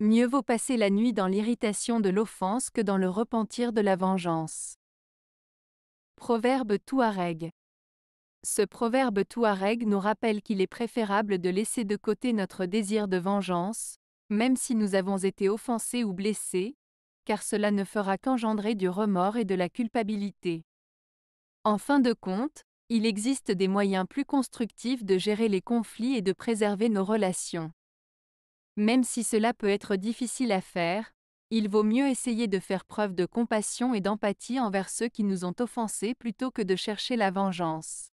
Mieux vaut passer la nuit dans l'irritation de l'offense que dans le repentir de la vengeance. Proverbe Touareg. Ce proverbe Touareg nous rappelle qu'il est préférable de laisser de côté notre désir de vengeance, même si nous avons été offensés ou blessés, car cela ne fera qu'engendrer du remords et de la culpabilité. En fin de compte, il existe des moyens plus constructifs de gérer les conflits et de préserver nos relations. Même si cela peut être difficile à faire, il vaut mieux essayer de faire preuve de compassion et d'empathie envers ceux qui nous ont offensés plutôt que de chercher la vengeance.